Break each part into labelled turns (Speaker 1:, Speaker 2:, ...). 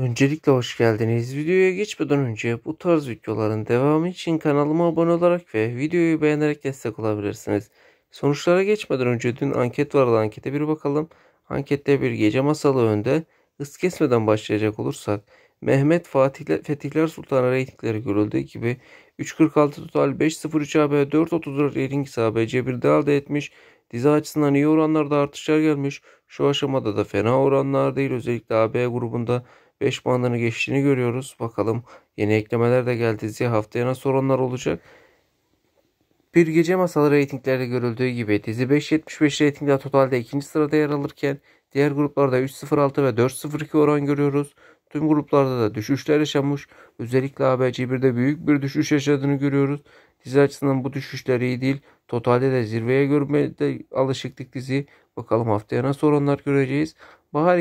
Speaker 1: Öncelikle hoş geldiniz. Videoya geçmeden önce bu tarz videoların devamı için kanalıma abone olarak ve videoyu beğenerek destek olabilirsiniz. Sonuçlara geçmeden önce dün anket vardı ankete bir bakalım. Ankette bir gece masalı önde. Hız kesmeden başlayacak olursak Mehmet Fatihler, Fetihler Sultanı reytingleri görüldüğü gibi 3.46 total 5.03 AB 4.34 rating ABC bir dalda etmiş. Dizi açısından iyi oranlarda artışlar gelmiş. Şu aşamada da fena oranlar değil özellikle AB grubunda 5 bandını geçtiğini görüyoruz. Bakalım yeni eklemeler de geldi. Diye haftaya nasıl oranlar olacak? Bir gece masalı reytinglerde görüldüğü gibi dizi 5.75 reytingde totalde 2. sırada yer alırken diğer gruplarda 3.06 ve 4.02 oran görüyoruz. Tüm gruplarda da düşüşler yaşanmış. Özellikle ABC1'de büyük bir düşüş yaşadığını görüyoruz. Dizi açısından bu düşüşler iyi değil. Totalde de zirveye görmeye de alışıklık dizi. Bakalım haftaya nasıl oranlar göreceğiz. Bahar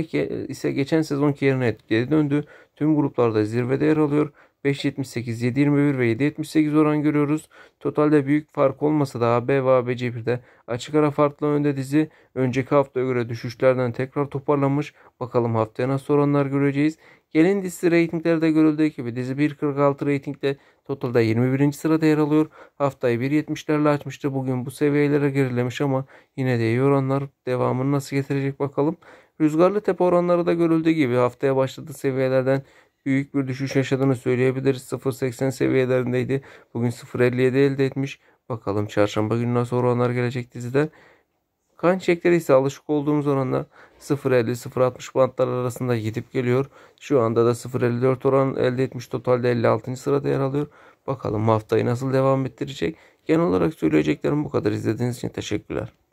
Speaker 1: ise geçen sezonki yerine geri döndü. Tüm gruplarda zirvede yer alıyor. 5.78, 7.21 ve 7.78 oran görüyoruz. Totalde büyük fark olmasa da AB ve ABC1'de açık ara farklı önde dizi önceki haftaya göre düşüşlerden tekrar toparlamış. Bakalım haftaya nasıl oranlar göreceğiz. Gelin, dizisi reytinglerde görüldüğü gibi dizi 1.46 reytingde totalda 21. sırada yer alıyor. Haftayı 1.70'lerle açmıştı. Bugün bu seviyelere gerilemiş ama yine de iyi oranlar devamını nasıl getirecek bakalım. Rüzgarlı tepe oranları da görüldüğü gibi haftaya başladığı seviyelerden büyük bir düşüş yaşadığını söyleyebiliriz. 0.80 seviyelerindeydi. Bugün 0.57 elde etmiş. Bakalım çarşamba günü nasıl oranlar gelecek dizide. Kan çiçekleri ise alışık olduğumuz oranda 0.50-0.60 bantlar arasında gidip geliyor. Şu anda da 0.54 oran elde etmiş. Totalde 56. sırada yer alıyor. Bakalım haftayı nasıl devam ettirecek. Genel olarak söyleyeceklerim bu kadar. İzlediğiniz için teşekkürler.